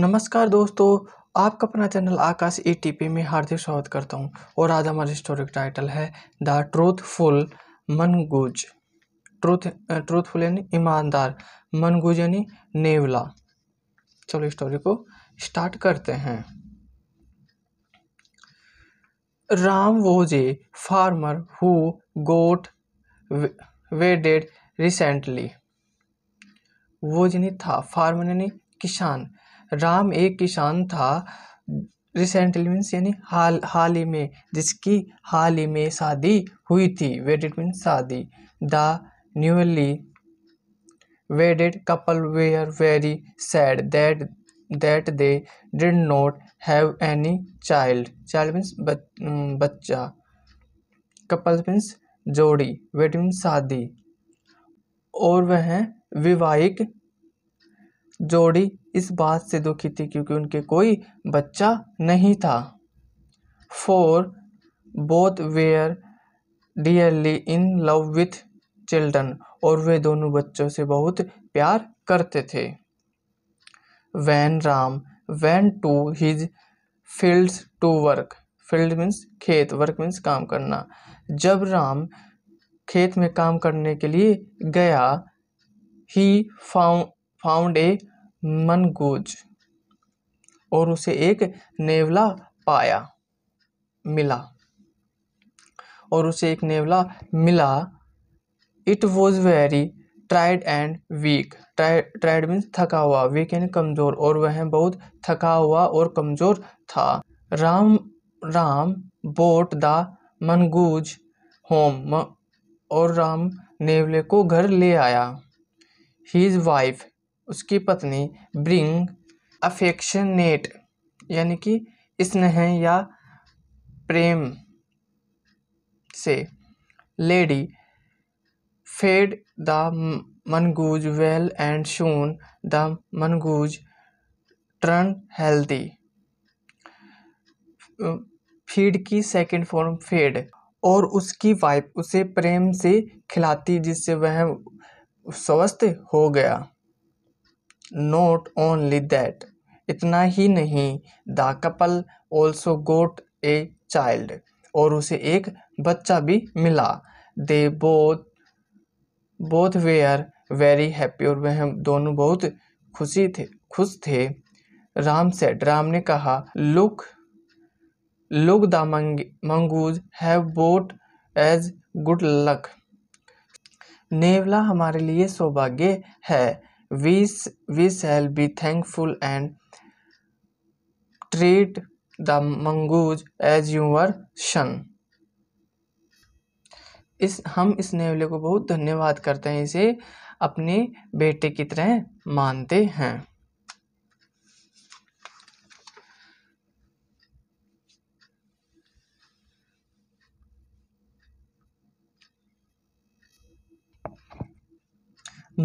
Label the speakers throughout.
Speaker 1: नमस्कार दोस्तों आपका अपना चैनल आकाश ए में हार्दिक स्वागत करता हूं और आज हमारा हिस्टोरिक टाइटल है the truthful mongoose truth truthful यानी ईमानदार मनगुज यानी नेवला चलो स्टोरी को स्टार्ट करते हैं Ram was a farmer who got wedded recently वो यानी था फार्मर यानी किसान राम एक किसान था रिसेंटली मीन्स यानी हाल हाल ही में जिसकी हाल ही में शादी हुई थी वेडेड मीन्स शादी the newly wedded couple they are very sad that that they did not have any child child means बच्चा कपल मीन्स जोड़ी वेड मीन्स शादी और वह विवाहिक जोड़ी इस बात से दुखी थी क्योंकि उनके कोई बच्चा नहीं था for both were dearly in love with children और वे दोनों बच्चों से बहुत प्यार करते थे when Ram went to his field to work field means खेत वर्क मीन्स काम करना जब राम खेत में काम करने के लिए गया ही फाउंड फाउंड ए मनगोज और उसे एक नेवला पाया मिला और उसे एक नेवला मिला it was very tired and weak tired means थका हुआ वीक एंड कमज़ोर और वह बहुत थका हुआ और कमज़ोर था Ram Ram bought the mongoose home और राम नेवले को घर ले आया हीज वाइफ उसकी पत्नी ब्रिंग अफेक्शनेट यानी कि स्नेह या प्रेम से lady fed the mongoose well and soon the mongoose turn healthy feed की सेकेंड फॉर्म फेड और उसकी वाइफ उसे प्रेम से खिलाती जिससे वह स्वस्थ हो गया नोट ओनली दैट इतना ही नहीं the couple also got a child और उसे एक बच्चा भी मिला they both both are very happy और वह दोनों बहुत खुशी थे खुश थे राम सेट राम ने कहा look look the mongoose have bought as good luck नेवला हमारे लिए सौभाग्य है we, we shall be thankful and treat the mongoose as your son. इस हम इस नेवले को बहुत धन्यवाद करते हैं इसे अपने बेटे की तरह मानते हैं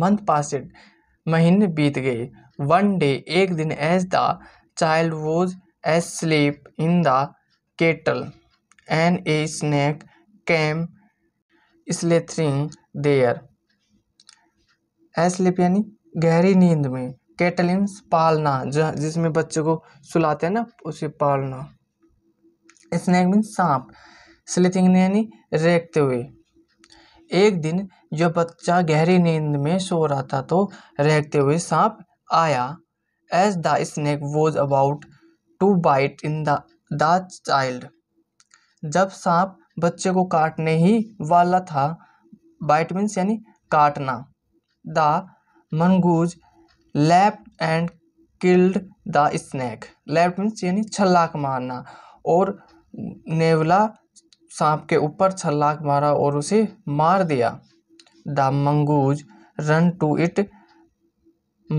Speaker 1: मंथ passed महीने बीत गए वन डे एक दिन as the child was asleep in the cradle and a snake came slithering there asleep यानी गहरी नींद में कैटलिन्स पालना जिसमें बच्चे को सुलाते हैं ना उसे पालना स्नैक मीन सांप स्लिथिंग यानी रेखते हुए एक दिन जब बच्चा गहरी नींद में सो रहा था तो रहते हुए सांप आया as the snake was about to bite in the child जब सांप बच्चे को काटने ही वाला था बाइट मीन्स यानी काटना the mongoose leap and killed the snake leapt means यानी छलाक मारना और नेवला सांप के ऊपर छलाक मारा और उसे मार दिया the mongoose ran to its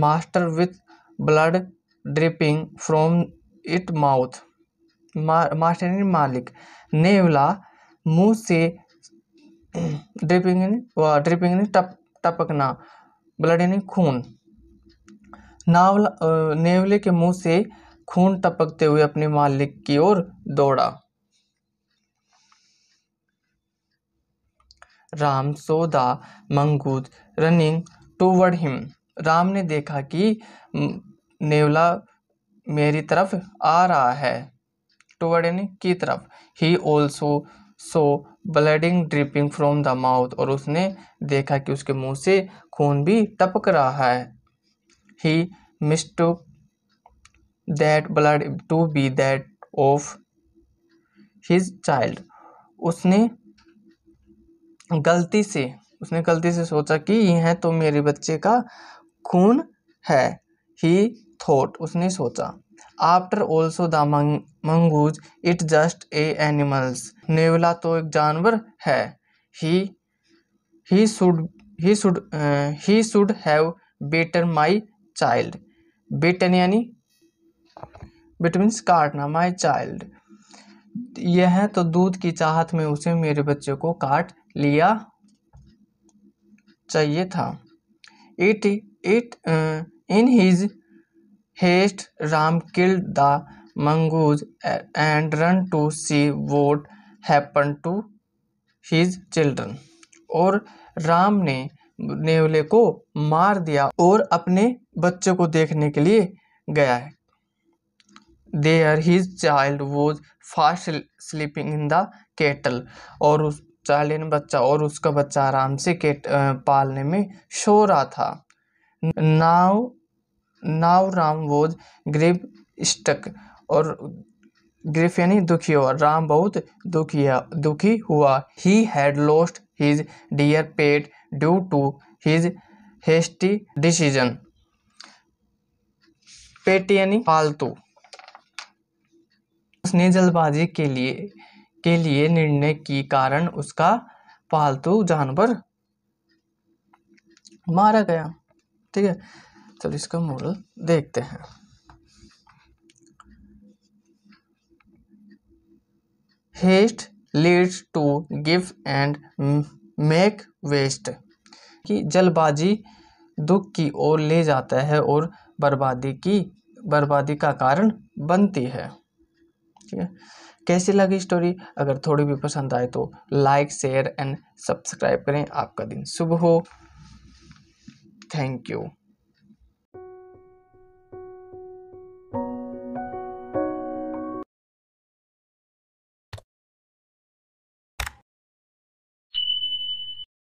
Speaker 1: master with blood dripping from its mouth master इन मालिक नेवला मुंह से ड्रिपिंग इन ड्रिपिंग इन टप टपकना ब्लड इन खून नावला नेवले के मुंह से खून टपकते हुए अपने मालिक की ओर दौड़ा Ram saw the mongoose running toward him Ram ने देखा कि नेवला मेरी तरफ आ रहा है टूवर्ड यानी की तरफ ही also saw blood dripping from the mouth और उसने देखा कि उसके मुंह से खून भी टपक रहा है he mistook that blood to be that of his child उसने गलती से उसने गलती से सोचा कि यह है तो मेरे बच्चे का खून है ही थॉट उसने सोचा after also the mongoose it just a animals नेवला तो एक जानवर है ही he should he should he should have bitten my child bitten यानी बेट मीन्स काटना माई चाइल्ड यह है तो दूध की चाहत में उसे मेरे बच्चे को काट लिया चाहिए था it it in his haste Ram killed the mongoose and ran to see what happened to his children और राम ने नेवले को मार दिया और अपने बच्चे को देखने के लिए गया है there his child was fast sleeping in the cradle और उस चालीन बच्चा और उसका बच्चा आराम से केट पालने में सो रहा था now now Ram was grief struck और ग्रीफ यानी दुखी हुआ राम बहुत दुखी दुखी हुआ he had lost his dear pet due to his hasty decision pet यानी पालतू उसने जल्दबाजी के लिए के लिए निर्णय की कारण उसका पालतू जानवर मारा गया ठीक है चलो इसका मोरल देखते हैं हेस्ट लीड्स टू गिव एंड मेक वेस्ट कि जल्दबाजी दुख की ओर ले जाता है और बर्बादी की बर्बादी का कारण बनती है ठीक है कैसी लगी स्टोरी अगर थोड़ी भी पसंद आए तो लाइक शेयर एंड सब्सक्राइब करें आपका दिन शुभ हो थैंक यू